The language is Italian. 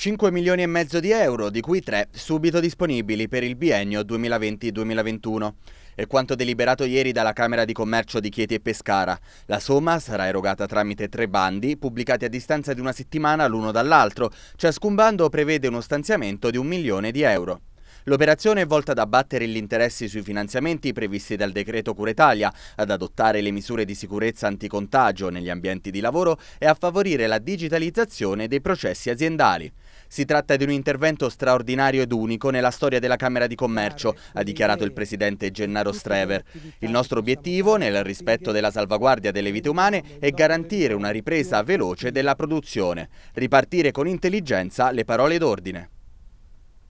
5 milioni e mezzo di euro, di cui 3 subito disponibili per il biennio 2020-2021. È quanto deliberato ieri dalla Camera di Commercio di Chieti e Pescara. La somma sarà erogata tramite tre bandi, pubblicati a distanza di una settimana l'uno dall'altro. Ciascun bando prevede uno stanziamento di un milione di euro. L'operazione è volta ad abbattere gli interessi sui finanziamenti previsti dal decreto Curetalia, ad adottare le misure di sicurezza anticontagio negli ambienti di lavoro e a favorire la digitalizzazione dei processi aziendali. Si tratta di un intervento straordinario ed unico nella storia della Camera di Commercio, ha dichiarato il presidente Gennaro Strever. Il nostro diciamo, obiettivo, nel diciamo, rispetto diciamo, della salvaguardia delle vite umane, è garantire una ripresa veloce della produzione, ripartire con intelligenza le parole d'ordine.